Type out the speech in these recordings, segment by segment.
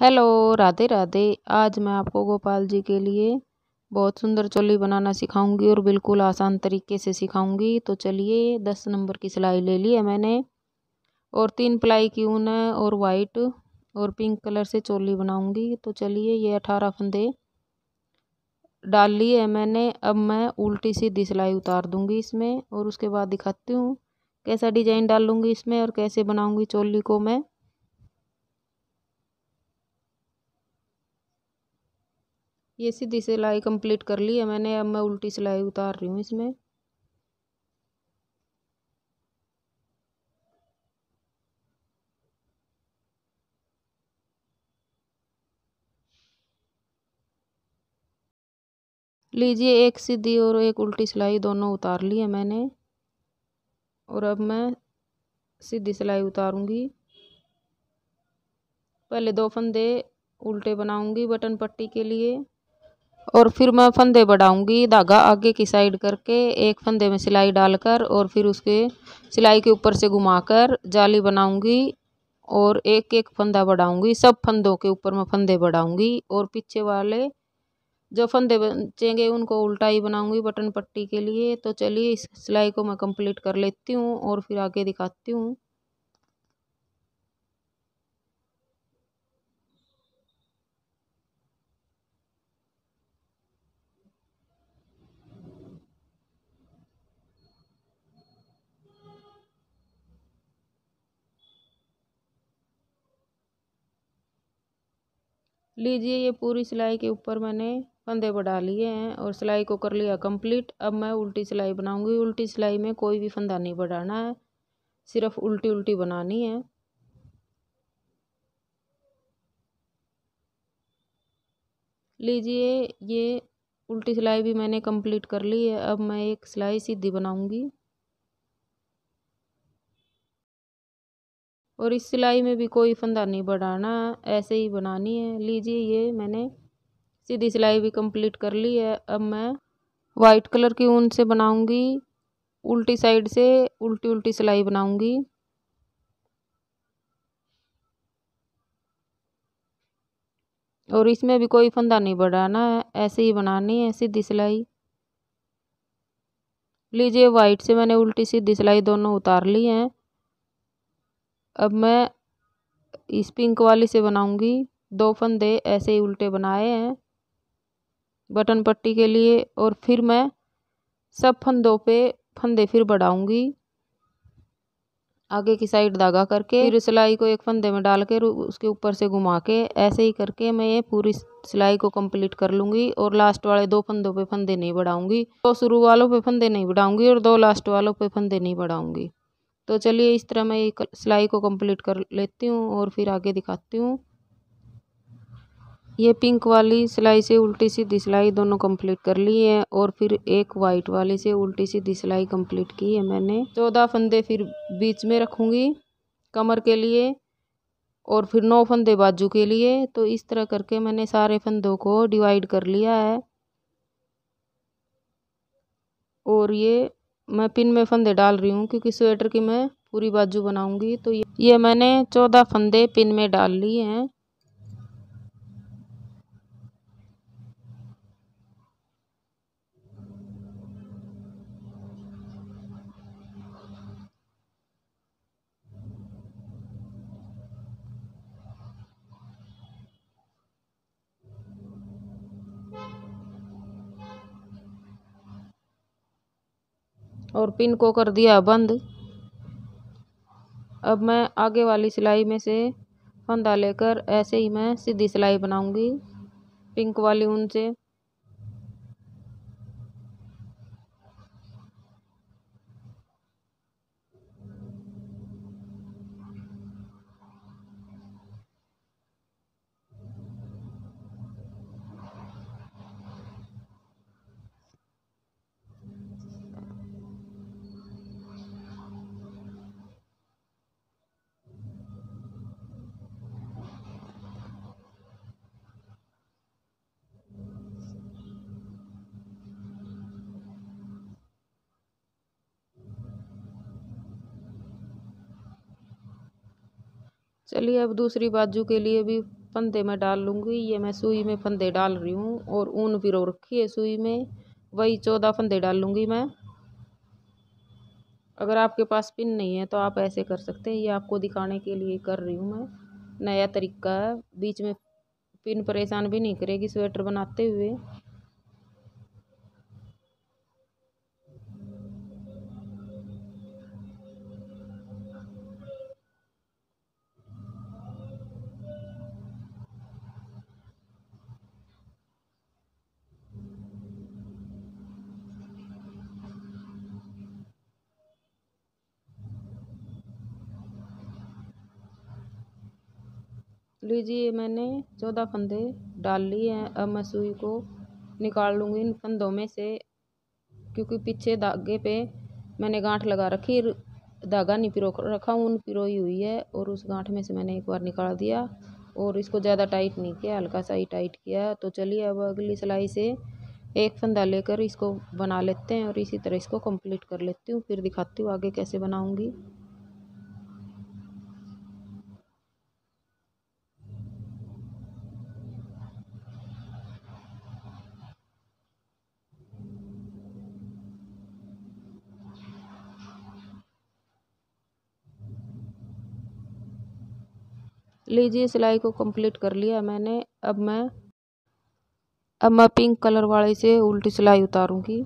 hello Radhe Radhe आज मैं आपको गोपाल जी के लिए बहुत सुंदर चोली बनाना सिखाऊंगी और बिल्कुल आसान तरीके से सिखाऊंगी तो चलिए दस नंबर की सिलाई ले ली है मैंने और तीन प्लाई की ऊन है और वाइट और पिंक कलर से चोली बनाऊंगी तो चलिए ये अठारह फंदे डाल लिए है मैंने अब मैं उल्टी सीधी सिलाई उतार दूँगी इसमें और उसके बाद दिखाती हूँ कैसा डिजाइन डालूंगी इसमें और कैसे बनाऊंगी चोली को मैं ये सीधी सिलाई कंप्लीट कर ली है मैंने अब मैं उल्टी सिलाई उतार रही हूँ इसमें लीजिए एक सीधी और एक उल्टी सिलाई दोनों उतार ली है मैंने और अब मैं सीधी सिलाई उतारूंगी पहले दो फंदे उल्टे बनाऊंगी बटन पट्टी के लिए और फिर मैं फंदे बढ़ाऊंगी धागा आगे की साइड करके एक फंदे में सिलाई डालकर और फिर उसके सिलाई के ऊपर से घुमाकर जाली बनाऊंगी और एक एक फंदा बढ़ाऊंगी सब फंदों के ऊपर मैं फंदे बढ़ाऊंगी और पीछे वाले जो फंदे बचेंगे उनको उल्टा ही बनाऊंगी बटन पट्टी के लिए तो चलिए इस सिलाई को मैं कंप्लीट कर लेती हूँ और फिर आगे दिखाती हूँ लीजिए ये पूरी सिलाई के ऊपर मैंने फंदे बढ़ा लिए हैं और सिलाई को कर लिया कंप्लीट अब मैं उल्टी सिलाई बनाऊंगी उल्टी सिलाई में कोई भी फंदा नहीं बढ़ाना है सिर्फ उल्टी उल्टी बनानी है लीजिए ये उल्टी सिलाई भी मैंने कंप्लीट कर ली है अब मैं एक सिलाई सीधी बनाऊंगी और इस सिलाई में भी कोई फंदा नहीं बढ़ाना ऐसे ही बनानी है लीजिए ये मैंने सीधी सिलाई भी कंप्लीट कर ली है अब मैं वाइट कलर की ऊन से बनाऊंगी उल्टी साइड से उल्टी उल्टी सिलाई बनाऊंगी और इसमें भी कोई फंदा नहीं बढ़ाना है ऐसे ही बनानी है सीधी सिलाई लीजिए वाइट से मैंने उल्टी सीधी सिलाई दोनों उतार ली हैं अब मैं इस पिंक वाली से बनाऊंगी दो फंदे ऐसे ही उल्टे बनाए हैं बटन पट्टी के लिए और फिर मैं सब फंदों पे फंदे फिर बढ़ाऊंगी आगे की साइड धागा करके फिर सिलाई को एक फंदे में डाल के उसके ऊपर से घुमा के ऐसे ही करके मैं ये पूरी सिलाई को कंप्लीट कर लूँगी और लास्ट वाले दो फंदों पे फंदे नहीं बढ़ाऊंगी दो शुरू वालों पे फंदे नहीं बढ़ाऊंगी और दो लास्ट वालों पे फंदे नहीं बढ़ाऊंगी तो चलिए इस तरह मैं सिलाई को कंप्लीट कर लेती हूँ और फिर आगे दिखाती हूँ ये पिंक वाली सिलाई से उल्टी सीधी सिलाई दोनों कंप्लीट कर ली है और फिर एक वाइट वाली से उल्टी सीधी सिलाई कंप्लीट की है मैंने चौदह फंदे फिर बीच में रखूँगी कमर के लिए और फिर नौ फंदे बाजू के लिए तो इस तरह करके मैंने सारे फंदों को डिवाइड कर लिया है और ये मैं पिन में फंदे डाल रही हूँ क्योंकि स्वेटर की मैं पूरी बाजू बनाऊंगी तो ये मैंने चौदह फंदे पिन में डाल लिए हैं और पिन को कर दिया बंद अब मैं आगे वाली सिलाई में से फंदा लेकर ऐसे ही मैं सीधी सिलाई बनाऊंगी पिंक वाली ऊन से चलिए अब दूसरी बाजू के लिए भी फंदे में डाल लूँगी ये मैं सुई में फंदे डाल रही हूँ और ऊन रो रखी है सुई में वही चौदह फंदे डाल लूँगी मैं अगर आपके पास पिन नहीं है तो आप ऐसे कर सकते हैं ये आपको दिखाने के लिए कर रही हूँ मैं नया तरीका है बीच में पिन परेशान भी नहीं करेगी स्वेटर बनाते हुए लीजिए मैंने चौदह फंदे डाल लिए हैं अब मैं सुई को निकाल लूँगी इन फंदों में से क्योंकि पीछे धागे पे मैंने गांठ लगा रखी धागा नहीं पिरो रखा ऊन पिरोई हुई है और उस गांठ में से मैंने एक बार निकाल दिया और इसको ज़्यादा टाइट नहीं किया हल्का सा ही टाइट किया तो चलिए अब अगली सिलाई से एक फंदा लेकर इसको बना लेते हैं और इसी तरह इसको कंप्लीट कर लेती हूँ फिर दिखाती हूँ आगे कैसे बनाऊँगी लीजिए सिलाई को कंप्लीट कर लिया मैंने अब मैं अब मैं पिंक कलर वाले से उल्टी सिलाई उतारूंगी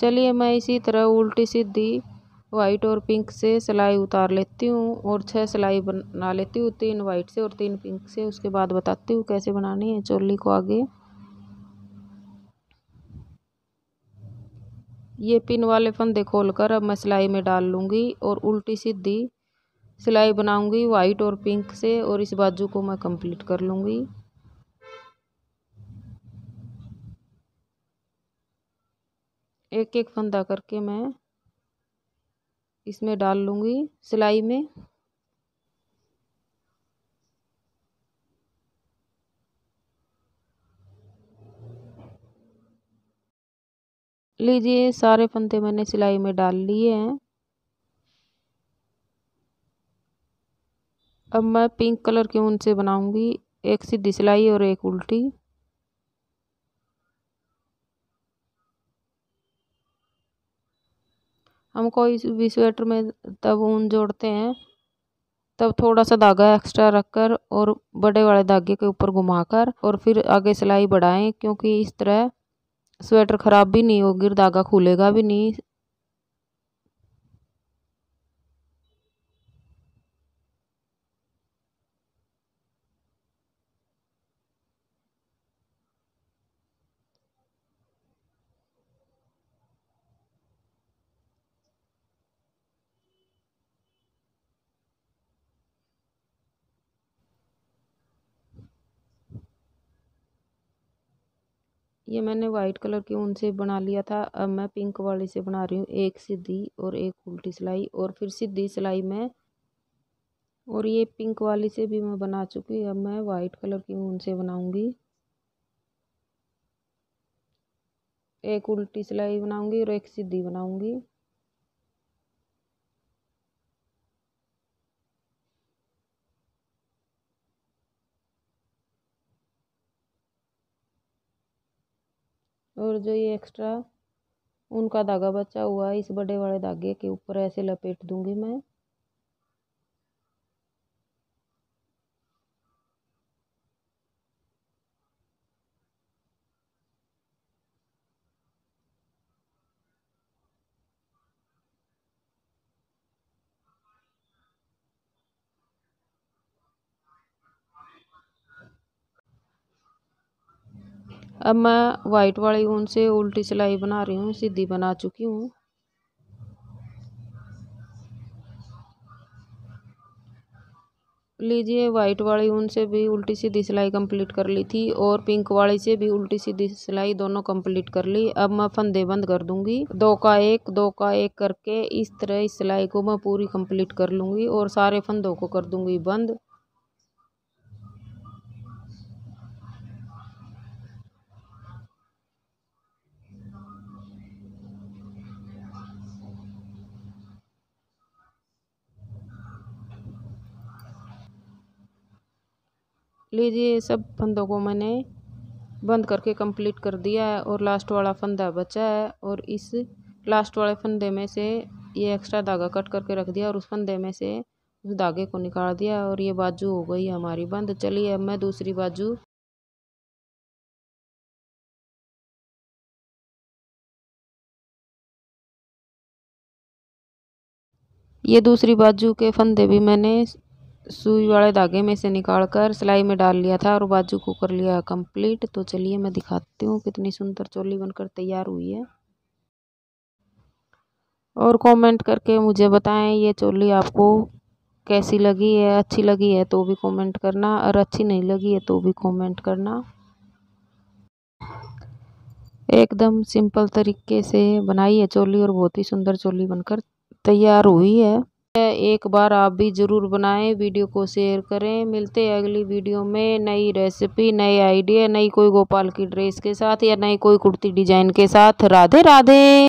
चलिए मैं इसी तरह उल्टी सीधी वाइट और पिंक से सिलाई उतार लेती हूँ और छह सिलाई बना लेती हूँ तीन वाइट से और तीन पिंक से उसके बाद बताती हूँ कैसे बनानी है चोली को आगे ये पिन वाले फंदे खोल कर अब मैं सिलाई में डाल लूँगी और उल्टी सीधी सिलाई बनाऊँगी वाइट और पिंक से और इस बाजू को मैं कंप्लीट कर लूँगी एक एक फंदा करके मैं इसमें डाल लूँगी सिलाई में लीजिए सारे फंदे मैंने सिलाई में डाल लिए हैं अब मैं पिंक कलर के ऊन से बनाऊंगी एक सीधी सिलाई और एक उल्टी हम कोई भी स्वेटर में तब ऊन जोड़ते हैं तब थोड़ा सा धागा एक्स्ट्रा रखकर और बड़े वाले धागे के ऊपर घुमाकर और फिर आगे सिलाई बढ़ाएं क्योंकि इस तरह स्वेटर ख़राब भी नहीं होगी और धागा खुलेगा भी नहीं ये मैंने वाइट कलर की ऊन से बना लिया था अब मैं पिंक वाली से बना रही हूँ एक सीधी और एक उल्टी सिलाई और फिर सीधी सिलाई में और ये पिंक वाली से भी मैं बना चुकी अब मैं वाइट कलर की ऊन से बनाऊँगी एक उल्टी सिलाई बनाऊँगी और एक सीधी बनाऊँगी और जो ये एक्स्ट्रा उनका धागा बचा हुआ है इस बड़े वाले धागे के ऊपर ऐसे लपेट दूंगी मैं अब मैं वाइट वाली ऊन से उल्टी सिलाई बना रही हूँ सीधी बना चुकी हूँ लीजिए वाइट वाली ऊन से भी उल्टी सीधी सिलाई कंप्लीट कर ली थी और पिंक वाली से भी उल्टी सीधी सिलाई दोनों कंप्लीट कर ली अब मैं फंदे बंद कर दूंगी दो का एक दो का एक करके इस तरह इस सिलाई को मैं पूरी कंप्लीट कर लूंगी और सारे फंदों को कर दूंगी बंद लीजिए सब फंदों को मैंने बंद करके कंप्लीट कर दिया है और लास्ट वाला फंदा बचा है और इस लास्ट वाले फंदे में से ये एक्स्ट्रा धागा कट करके रख दिया और उस फंदे में से उस धागे को निकाल दिया और ये बाजू हो गई हमारी बंद चलिए अब मैं दूसरी बाजू ये दूसरी बाजू के फंदे भी मैंने सुई वाले धागे में से निकाल कर सिलाई में डाल लिया था और बाजू को कर लिया कंप्लीट तो चलिए मैं दिखाती हूँ कितनी सुंदर चोली बनकर तैयार हुई है और कमेंट करके मुझे बताएं ये चोली आपको कैसी लगी है अच्छी लगी है तो भी कमेंट करना और अच्छी नहीं लगी है तो भी कमेंट करना एकदम सिंपल तरीके से बनाई है चोली और बहुत ही सुंदर चोली बनकर तैयार हुई है एक बार आप भी ज़रूर बनाएं वीडियो को शेयर करें मिलते हैं अगली वीडियो में नई रेसिपी नए आइडिया नई कोई गोपाल की ड्रेस के साथ या नई कोई कुर्ती डिजाइन के साथ राधे राधे